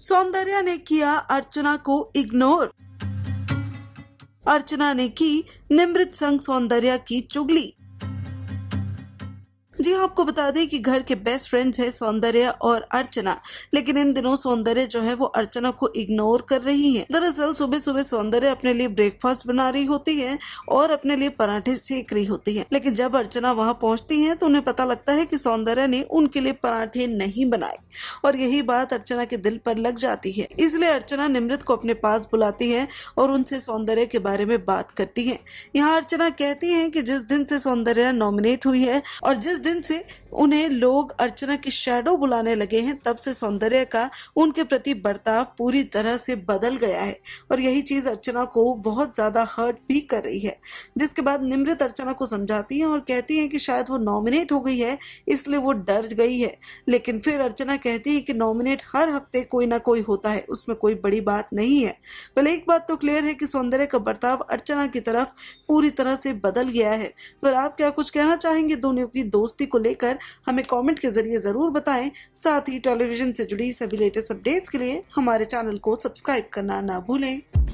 सौंदर्या ने किया अर्चना को इग्नोर अर्चना ने की निमृत संग सौंदर्या की चुगली जी आपको बता दें कि घर के बेस्ट फ्रेंड्स हैं सौंदर्य और अर्चना लेकिन इन दिनों सौंदर्य जो है वो अर्चना को इग्नोर कर रही है दरअसल सुबह सुबह सौंदर्य अपने लिए ब्रेकफास्ट बना रही होती है और अपने लिए पराठे सेक रही होती है लेकिन जब अर्चना वहाँ पहुँचती है तो उन्हें पता लगता है की सौंदर्य ने उनके लिए पराठे नहीं बनाए और यही बात अर्चना के दिल पर लग जाती है इसलिए अर्चना निमृत को अपने पास बुलाती है और उनसे सौंदर्य के बारे में बात करती है यहाँ अर्चना कहती है की जिस दिन से सौंदर्य नॉमिनेट हुई है और जिस दिन से उन्हें लोग अर्चना की शैडो बुलाने लगे हैं तब से सौंदर्य का उनके प्रति बर्ताव पूरी तरह से बदल गया है और यही चीज़ अर्चना को बहुत ज़्यादा हर्ट भी कर रही है जिसके बाद निमृत अर्चना को समझाती है और कहती है कि शायद वो नॉमिनेट हो गई है इसलिए वो डर गई है लेकिन फिर अर्चना कहती है कि नॉमिनेट हर हफ्ते कोई ना कोई होता है उसमें कोई बड़ी बात नहीं है पहले एक बात तो क्लियर है कि सौंदर्य का बर्ताव अर्चना की तरफ पूरी तरह से बदल गया है पर आप क्या कुछ कहना चाहेंगे दोनों की दोस्त दोस्ती को लेकर हमें कमेंट के जरिए ज़रूर बताएं साथ ही टेलीविज़न से जुड़ी सभी लेटेस्ट अपडेट्स के लिए हमारे चैनल को सब्सक्राइब करना ना भूलें